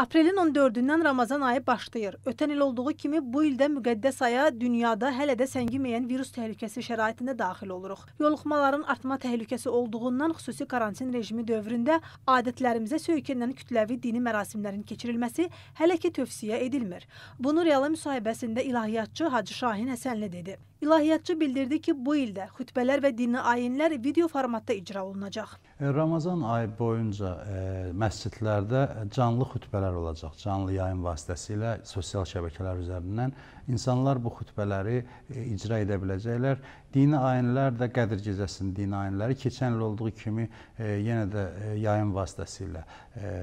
Aprelin 14-dən Ramazan ayı başlayır. Ötən il olduğu kimi bu ildə müqəddəs aya dünyada hələ də səngiməyən virus təhlükəsi şəraitində daxil oluruq. Yoluxmaların artma təhlükəsi olduğundan xüsusi karantin rejimi dövründə adətlərimizə söykənən kütləvi dini mərasimlərin keçirilməsi hələ ki tövsiyə edilmir. Bunu Reala müsahibəsində ilahiyyatçı Hacı Şahin Həsənli dedi. İlahiyyatçı bildirdi ki, bu ildə xütbələr və dini ayinlər video formatda icra olunacaq. E, Ramazan ayı boyunca e, məscidlərdə canlı xütbələr olacaq. Canlı yayım vasitəsilə sosial şəbəkələr üzərindən insanlar bu xütbələri e, icra edə biləcəklər. Dini ayinlər də Qədir gecəsinin dini ayinləri keçən il olduğu kimi e, yenə də e, yayım vasitəsilə e,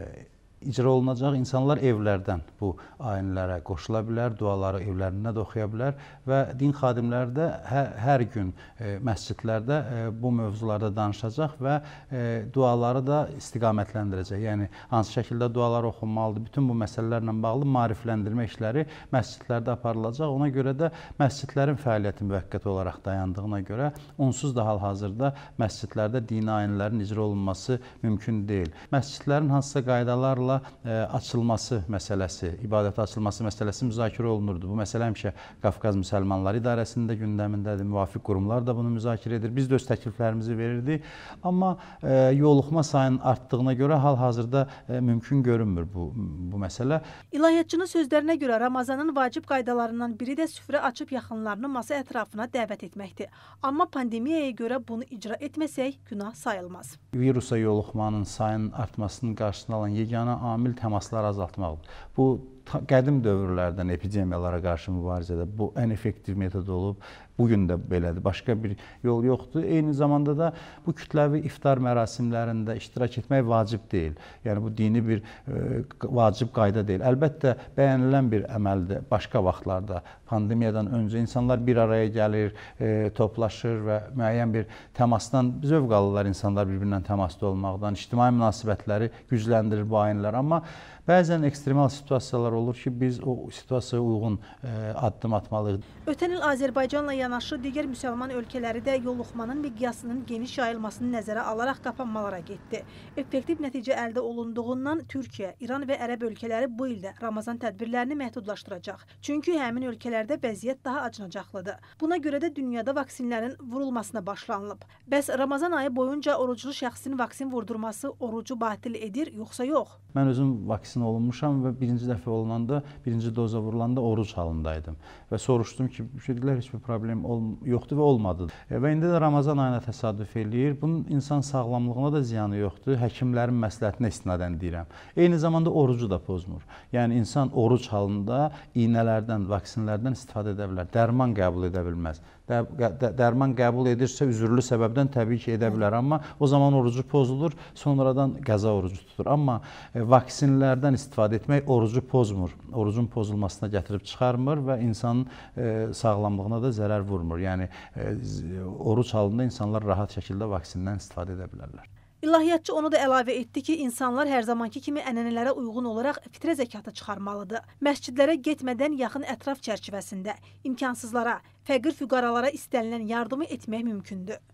icra olunacaq. İnsanlar evlərdən bu ayinlərə qoşula bilər, duaları evlərində də oxuya bilər və din xadimləri də hər, hər gün e, məscidlərdə e, bu mövzularda danışacaq və e, duaları da istiqamətləndirəcək. Yəni hansı şəkildə dualar oxunmalıdır, bütün bu məsələlərlə bağlı maarifləndirmə işləri məscidlərdə aparılacaq. Ona görə də məscidlərin fəaliyyəti müvəqqəti olaraq dayandığına görə onsuz da hal-hazırda məscidlərdə dini ayinlərin icra olunması mümkün deyil. Məscidlərin hansısa qaydalarla onlarla e, açılması məsələsi, ibadətə açılması məsələsi müzakirə olunurdu. Bu məsələ həmişə Qafqaz Müsəlmanları İdarəsində gündəmindədir. Müvafiq qurumlar da bunu müzakirə edir. Biz də öz təkliflərimizi verirdik. Amma e, yoluxma sayının artdığına görə hal-hazırda e, mümkün görünmür bu bu məsələ. İlahiyyatçının sözlərinə görə Ramazanın vacib qaydalarından biri də süfrə açıb yaxınlarını masa ətrafına dəvət etməkdir. Amma pandemiyaya görə bunu icra etməsək günah sayılmaz. Virusa yoluxmanın sayının artmasının qarşısını alan yeganə amil təmasları azaltmaqdır. Bu ta, qədim dövrlərdən epidemiyalara qarşı mübarizədə bu ən effektiv metod olub. Bu gün də belədir. Başqa bir yol yoxdur. Eyni zamanda da bu kütləvi iftar mərasimlərində iştirak etmək vacib deyil. Yəni bu dini bir e, vacib qayda deyil. Əlbəttə bəyənilən bir əməldir. Başqa vaxtlarda pandemiyadan öncə insanlar bir araya gəlir, e, toplaşır və müəyyən bir təmasdan zövq alırlar insanlar bir-birindən təmasda olmaqdan. İctimai münasibətləri gücləndirir bu ayinlər, amma bəzən ekstremal situasiyalar olur ki, biz o situasiyaya uyğun ə, e, addım atmalıyıq. Ötən il Azərbaycanla yanaşı digər müsəlman ölkələri də yolluqmanın miqyasının geniş yayılmasını nəzərə alaraq qapanmalara getdi. Effektiv nəticə əldə olunduğundan Türkiyə, İran və Ərəb ölkələri bu ildə Ramazan tədbirlərini məhdudlaşdıracaq. Çünki həmin ölkələrdə vəziyyət daha acınacaqlıdır. Buna görə də dünyada vaksinlərin vurulmasına başlanılıb. Bəs Ramazan ayı boyunca oruclu şəxsin vaksin vurdurması orucu batil edir, yoxsa yox? Mən özüm vaksin olunmuşam və birinci dəfə olunmuşam olunanda, birinci doza vurulanda oruc halındaydım. Və soruşdum ki, dedilər heç bir problem yoxdur və olmadı. E, və indi də Ramazan ayına təsadüf eləyir. Bunun insan sağlamlığına da ziyanı yoxdur. Həkimlərin məsləhətinə istinadən deyirəm. Eyni zamanda orucu da pozmur. Yəni insan oruc halında iynələrdən, vaksinlərdən istifadə edə bilər. Dərman qəbul edə bilməz. Dərman qəbul edirsə üzürlü səbəbdən təbii ki, edə bilər, amma o zaman orucu pozulur, sonradan qəza orucu tutur. Amma e, vaksinlərdən istifadə etmək orucu pozmur pozmur. Orucun pozulmasına gətirib çıxarmır və insanın e, sağlamlığına da zərər vurmur. Yəni e, oruc halında insanlar rahat şəkildə vaksindən istifadə edə bilərlər. İlahiyyatçı onu da əlavə etdi ki, insanlar hər zamanki kimi ənənələrə uyğun olaraq fitrə zəkatı çıxarmalıdır. Məscidlərə getmədən yaxın ətraf çərçivəsində imkansızlara, fəqir füqaralara istənilən yardımı etmək mümkündür.